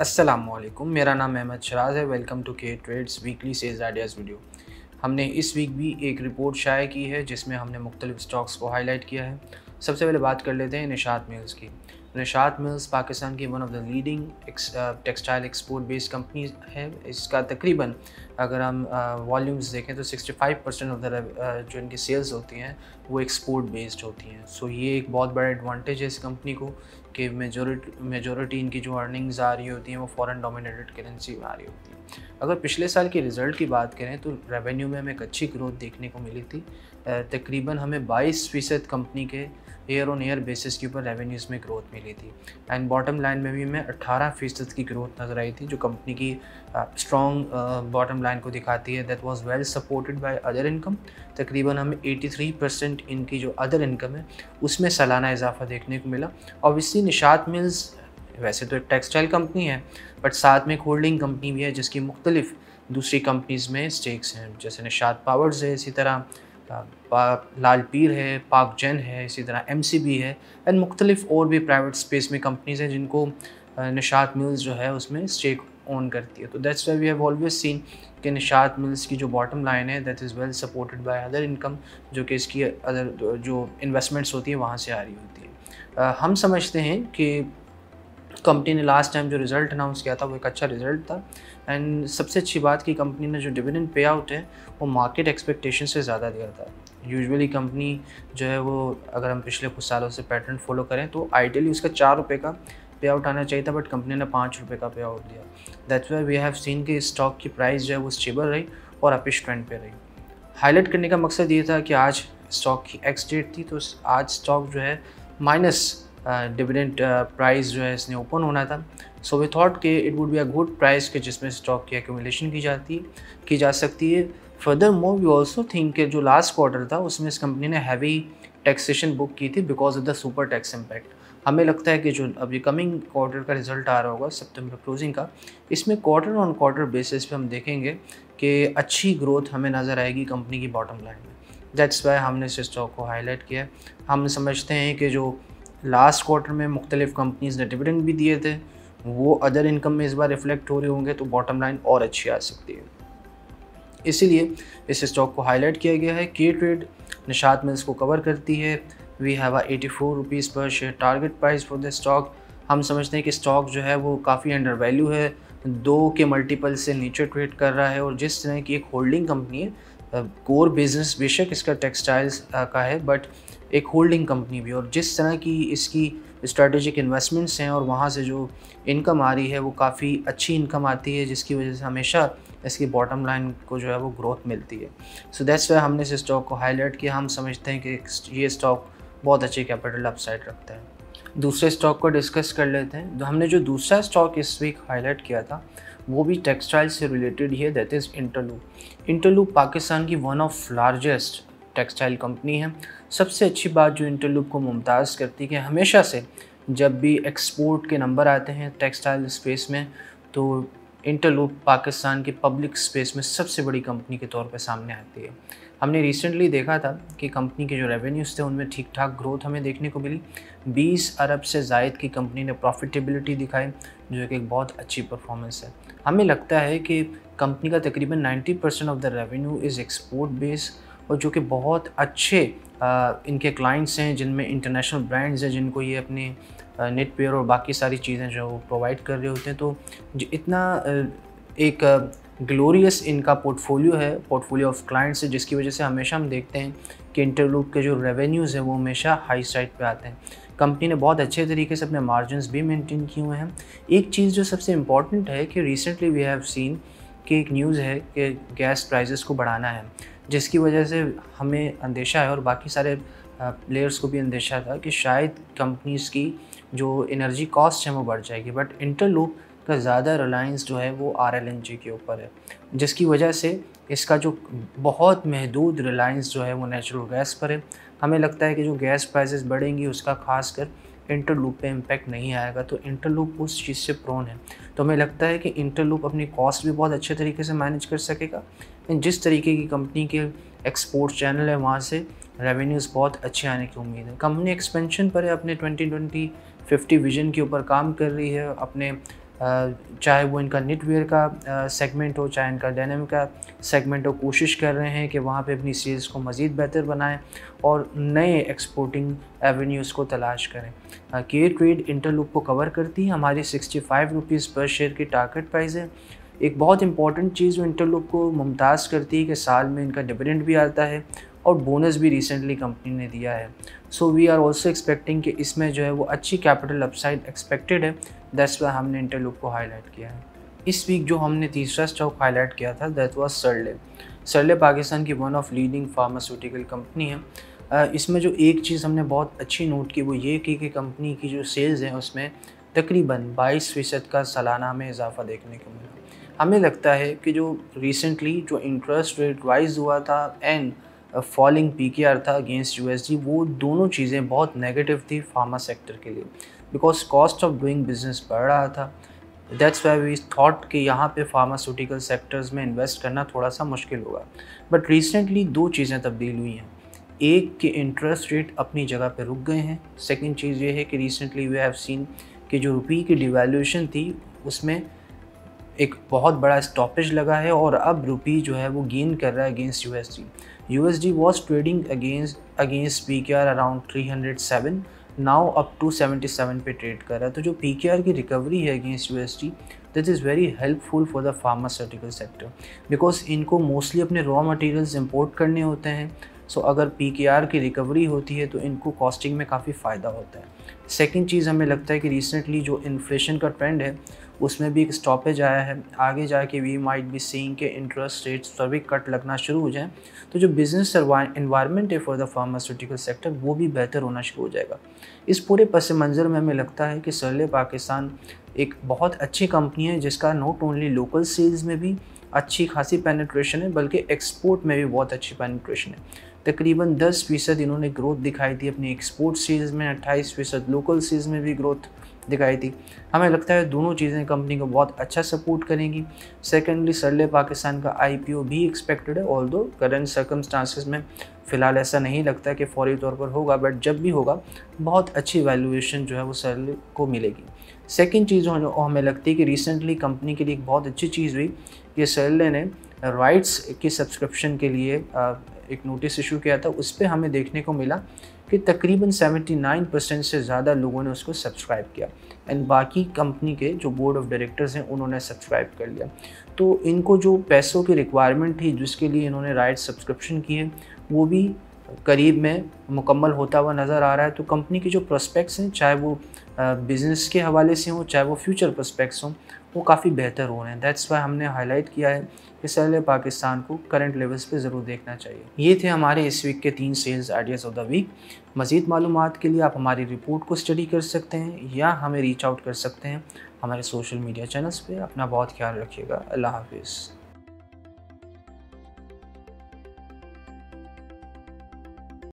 असलम मेरा नाम अहमद शराज है welcome to K trades weekly sales ideas video हमने इस वीक भी एक रिपोर्ट शाये की है जिसमें हमने मुख्तलिफ स्टॉक्स को हाईलाइट किया है सबसे पहले बात कर लेते हैं निशात मिल्स की निशात मिल्स पाकिस्तान की one of the leading textile export based company है इसका तकरीबन अगर हम वॉल्यूम्स देखें तो 65 परसेंट ऑफ द जो इनकी सेल्स होती हैं वो एक्सपोर्ट बेस्ड होती हैं सो so ये एक बहुत बड़ा एडवांटेज है इस कंपनी को कि मेजोरिटी मेजोरिटी इनकी जो अर्निंग्स आ रही होती हैं वो फॉरेन डोमिनेटेड करेंसी में आ रही होती हैं अगर पिछले साल के रिज़ल्ट की बात करें तो रेवेन्यू में हमें एक अच्छी ग्रोथ देखने को मिली थी तकरीबन हमें बाईस फ़ीसद कंपनी के ईयर ऑन ईयर बेसिस के ऊपर रेवेन्यूज़ में ग्रोथ मिली थी एंड बॉटम लाइन में भी हमें अट्ठारह फीसद की ग्रोथ नजर आई थी जो कंपनी की स्ट्रॉन्ग बॉटम लाइन को दिखाती है that was well supported by other income तकरीबन हमें एटी थ्री परसेंट इनकी जो अदर इनकम है उसमें सालाना इजाफा देखने को मिला ऑब्वियसली निशात मिल्स वैसे तो एक टेक्सटाइल कंपनी है बट साथ में एक होल्डिंग कंपनी भी है जिसकी मुख्तलिफ दूसरी कंपनीज़ में स्टेक्स हैं जैसे निशात पावर्स है इसी तरह लाल पीर है पाक जैन है इसी तरह एम सी बी है एंड मुख्तलिफ और भी प्राइवेट स्पेस में कंपनीज़ हैं जिनको निशात मिल्स जो है उसमें स्टेक ओन करती है तो that's way we have always seen कि निशात मिल्स की जो बॉटम लाइन है that is well supported by other income जो कि इसकी अदर जो इन्वेस्टमेंट्स होती है वहाँ से आ रही होती है uh, हम समझते हैं कि कंपनी ने लास्ट टाइम जो रिज़ल्ट अनाउंस किया था वो एक अच्छा रिज़ल्ट था एंड सबसे अच्छी बात कि कंपनी ने जो डिविडेंड पे आउट है वो मार्केट एक्सपेक्टेशन से ज़्यादा दिया था यूजुअली कंपनी जो है वो अगर हम पिछले कुछ सालों से पैटर्न फॉलो करें तो आइडियली उसका चार रुपये का पे आउट आना चाहिए था बट कंपनी ने पाँच रुपये का पे आउट दिया that's why we have seen कि स्टॉक की प्राइस जो है वो स्टेबल रही और अपिश ट्रेंड पे रही हाईलाइट करने का मकसद ये था कि आज स्टॉक की एक्स डेट थी तो आज स्टॉक जो है माइनस डिविडेंट प्राइस जो है इसने ओपन होना था सो वी थॉट कि it would be a good price के जिसमें स्टॉक की एक्यूमलेशन की जाती की जा सकती है further more we also think के जो लास्ट क्वार्टर था उसमें इस कंपनी ने हैवी टैक्सेशन बुक की थी because of the super tax impact हमें लगता है कि जो अभी कमिंग क्वार्टर का रिजल्ट आ रहा होगा सितंबर क्लोजिंग का इसमें क्वार्टर ऑन क्वार्टर बेसिस पे हम देखेंगे कि अच्छी ग्रोथ हमें नज़र आएगी कंपनी की बॉटम लाइन में दैट्स वाई हमने इस स्टॉक को हाईलाइट किया हम समझते हैं कि जो लास्ट क्वार्टर में मुख्तलिफ कंपनीज़ ने डिविडेंड भी दिए थे वो अदर इनकम में इस बार रिफ्लेक्ट हो रहे होंगे तो बॉटम लाइन और अच्छी आ सकती है इसीलिए इस स्टॉक को हाईलाइट किया गया है के ट्रेड निशात में इसको कवर करती है we have a eighty four rupees per share target price for the stock हम समझते हैं कि स्टॉक जो है वो काफ़ी अंडर वैल्यू है दो के मल्टीपल से नीचे ट्रेड कर रहा है और जिस तरह की एक होल्डिंग कंपनी है कोर बिजनेस बेशक इसका टेक्सटाइल्स का है बट एक होल्डिंग कंपनी भी और जिस तरह की इसकी स्ट्रेटजिक इन्वेस्टमेंट्स हैं और वहाँ से जो इनकम आ रही है वो काफ़ी अच्छी इनकम आती है जिसकी वजह से हमेशा इसकी बॉटम लाइन को जो है वो ग्रोथ मिलती है सो दैट्स वे हमने इस स्टॉक को हाईलाइट किया हम समझते हैं कि ये स्टॉक बहुत अच्छे कैपिटल अपसाइड रखता है दूसरे स्टॉक को डिस्कस कर लेते हैं तो हमने जो दूसरा स्टॉक इस वीक हाईलाइट किया था वो भी टेक्सटाइल से रिलेटेड ही है दैट इज़ इंटरलू इंटरलू पाकिस्तान की one of largest textile company है सबसे अच्छी बात जो इंटरलूप को मुमताज़ करती है हमेशा से जब भी एक्सपोर्ट के नंबर आते हैं टेक्सटाइल स्पेस में तो इंटरलूप पाकिस्तान की पब्लिक स्पेस में सबसे बड़ी कंपनी के तौर पर सामने आती है हमने रिसेंटली देखा था कि कंपनी के जो रेवेन्यूज़ थे उनमें ठीक ठाक ग्रोथ हमें देखने को मिली 20 अरब से जायद की कंपनी ने प्रॉफिटेबिलिटी दिखाई जो कि एक बहुत अच्छी परफॉर्मेंस है हमें लगता है कि कंपनी का तकरीबन 90 percent of the revenue is export based और जो कि बहुत अच्छे आ, इनके क्लाइंट्स हैं जिनमें इंटरनेशनल ब्रांड्स हैं जिनको ये अपने नेट पेयर और बाकी सारी चीज़ें जो प्रोवाइड कर रहे होते हैं तो इतना एक ग्लोरियस इनका पोर्टफोलियो है पोर्टफोलियो ऑफ क्लाइंट्स है जिसकी वजह से हमेशा हम देखते हैं कि इंटरलूप के जो रेवेन्यूज़ हैं वो हमेशा हाई साइड पे आते हैं कंपनी ने बहुत अच्छे तरीके से अपने मार्जिन भी मेंटेन किए हुए हैं एक चीज़ जो सबसे इम्पॉर्टेंट है कि रिसेंटली वी हैव सीन कि एक न्यूज़ है कि गैस प्राइजेस को बढ़ाना है जिसकी वजह से हमें अंदेशा है और बाकी सारे प्लेयर्स को भी अंदेशा था कि शायद कंपनीज़ की जो इनर्जी कॉस्ट है वो बढ़ जाएगी बट इंटरलूप का ज़्यादा रिलायंस जो है वो आर के ऊपर है जिसकी वजह से इसका जो बहुत महदूद रिलायंस जो है वो नेचुरल गैस पर है हमें लगता है कि जो गैस प्राइसेस बढ़ेंगी उसका खासकर कर इंटरलूप पे इम्पैक्ट नहीं आएगा तो इंटरलूप उस चीज़ से प्रोन है तो हमें लगता है कि इंटरलूप अपनी कॉस्ट भी बहुत अच्छे तरीके से मैनेज कर सकेगा एंड जिस तरीके की कंपनी के एक्सपोर्ट चैनल है वहाँ से रेवेन्यूज़ बहुत अच्छे आने की उम्मीद है कंपनी एक्सपेंशन पर है अपने ट्वेंटी ट्वेंटी फिफ्टी विजन के ऊपर काम कर रही है अपने चाहे वो इनका नेटवेयर का सेगमेंट हो चाहे इनका डेनम का सेगमेंट हो कोशिश कर रहे हैं कि वहाँ पे अपनी सेल्स को मज़ीद बेहतर बनाएं और नए एक्सपोर्टिंग एवेन्यूज़ को तलाश करें के ट्रेड इंटरलूप को कवर करती है हमारी sixty five rupees per share की टारगेट प्राइस है एक बहुत इंपॉर्टेंट चीज़ जो इंटरलूप को मुमताज़ करती है कि साल में इनका डिविडेंड भी आता है और बोनस भी रिसेंटली कंपनी ने दिया है so we are also expecting कि इसमें जो है वो अच्छी कैपिटल अपसाइड एक्सपेक्टेड है दैट्स वाई हमने इंटरलुक को हाईलाइट किया है इस वीक जो हमने तीसरा स्टॉक हाईलाइट किया था दैट वॉज सरले सरले पाकिस्तान की one of leading pharmaceutical company है इसमें जो एक चीज़ हमने बहुत अच्छी नोट की वो ये की कि कंपनी की जो सेल्स हैं उसमें तकरीबन 22 फ़ीसद का सालाना में इजाफा देखने को मिला हमें लगता है कि जो रिसेंटली जो इंटरेस्ट रेट वाइज हुआ था and falling P K R था अगेंस्ट यूएसडी वो दोनों चीज़ें बहुत नेगेटिव थी फार्मा सेक्टर के लिए because cost of doing business बढ़ रहा था दैट्स वाई वी थाट कि यहाँ पे फार्मास्यूटिकल सेक्टर्स में इन्वेस्ट करना थोड़ा सा मुश्किल होगा बट रिसेंटली दो चीज़ें तब्दील हुई हैं एक के इंटरेस्ट रेट अपनी जगह पर रुक गए हैं सेकेंड चीज़ ये है कि रिसेंटली वी हैव सीन कि जो रुपी की डिवेल्यूशन थी उसमें एक बहुत बड़ा स्टॉपेज लगा है और अब रुपी जो है वो गेन कर रहा है against USD USD was trading against against PKR around 307 now up to 77 पे ट्रेड कर रहा है तो जो पी की रिकवरी है against U this is very helpful for the pharmaceutical sector because इनको मोस्टली अपने रॉ मटेरियल्स इम्पोर्ट करने होते हैं सो so, अगर पी के आर की रिकवरी होती है तो इनको कॉस्टिंग में काफ़ी फ़ायदा होता है सेकेंड चीज़ हमें लगता है कि रिसेंटली जो इन्फ्लेशन का ट्रेंड है उसमें भी एक स्टॉपेज आया है आगे जाके वी माइट बी सीइंग के इंटरेस्ट रेट्स पर भी कट लगना शुरू हो जाए तो जो बिज़नेस इन्वायरमेंट है फॉर द फार्मास्यूटिकल सेक्टर वो भी बेहतर होना शुरू हो जाएगा इस पूरे पस मंज़र में हमें लगता है कि सरले पाकिस्तान एक बहुत अच्छी कंपनी है जिसका नॉट ओनली लोकल सेल्स में भी अच्छी खासी पेनिट्रेशन है बल्कि एक्सपोर्ट में भी बहुत अच्छी पेनिट्रेशन है तकरीबन 10 फीसद इन्होंने ग्रोथ दिखाई दी अपनी एक्सपोर्ट सेल्स में 28 फीसद लोकल सेल्स में भी ग्रोथ दिखाई थी हमें लगता है दोनों चीज़ें कंपनी को बहुत अच्छा सपोर्ट करेंगी सेकेंडली सरले पाकिस्तान का आई भी एक्सपेक्टेड है ऑल दो करंट सर्कमस्टांसिस में फ़िलहाल ऐसा नहीं लगता कि फौरी तौर पर होगा बट जब भी होगा बहुत अच्छी वैल्यूएशन जो है वो सरले को मिलेगी सेकेंड चीज़ जो हमें लगती है कि रिसेंटली कंपनी के लिए एक बहुत अच्छी चीज़ हुई कि सरले ने राइट्स की सब्सक्रिप्शन के लिए एक नोटिस इशू किया था उस पर हमें देखने को मिला कि तकरीबन 79 परसेंट से ज़्यादा लोगों ने उसको सब्सक्राइब किया एंड बाकी कंपनी के जो बोर्ड ऑफ डायरेक्टर्स हैं उन्होंने सब्सक्राइब कर लिया तो इनको जो पैसों की रिक्वायरमेंट थी जिसके लिए इन्होंने राइट सब्सक्रिप्शन किए वो भी करीब में मुकम्मल होता हुआ नज़र आ रहा है तो कंपनी की जो प्रोस्पेक्ट्स हैं चाहे वो बिज़नेस के हवाले से हों चाहे वो फ्यूचर प्रोस्पेक्ट्स हों वो काफ़ी बेहतर हो रहे हैं दैट्स वाई हमने हाईलाइट किया है कि सैल पाकिस्तान को करंट लेवल्स पे ज़रूर देखना चाहिए ये थे हमारे इस वीक के तीन sales ideas of the week मज़ीद मालूम के लिए आप हमारी रिपोर्ट को स्टडी कर सकते हैं या हमें रीच आउट कर सकते हैं हमारे सोशल मीडिया चैनल्स पर अपना बहुत ख्याल रखिएगा अल्लाह हाफिज़